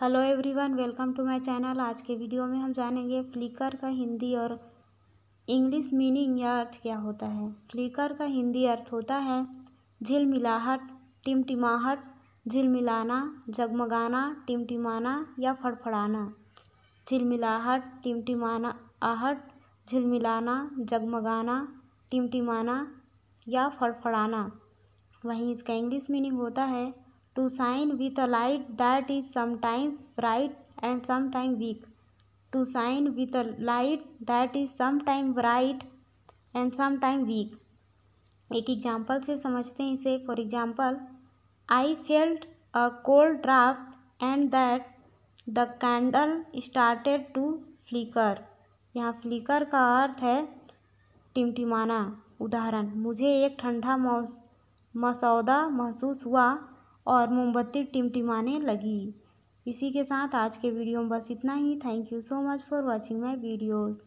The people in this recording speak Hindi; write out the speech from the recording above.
hello everyone welcome to my channel आज के वीडियो में हम जानेंगे फ्लिकर का हिंदी और इंग्लिश मीनिंग या अर्थ क्या होता है फ्लिकर का हिंदी अर्थ होता है झिलमिलाहट टिमटिमाहट झिलमिलाना जगमगाना टिमटिमाना या फड़फड़ाना झिलमिलाहट टिमटिमाना आहट झिलमिलाना जगमगाना टिमटिमाना या फड़फड़ाना वहीं इसका इंग्लिश मीनिंग होता है to shine with a light that is sometimes bright and sometime weak to shine with a light that is sometime bright and sometime weak एक एग्जाम्पल से समझते हैं इसे for example I felt a cold draft and that the candle started to flicker यहाँ फ्लिकर का अर्थ है टिमटिमाना उदाहरण मुझे एक ठंडा मौस मसौदा महसूस हुआ और मोमबत्ती टिमटिमाने लगी इसी के साथ आज के वीडियो में बस इतना ही thank you so much for watching my videos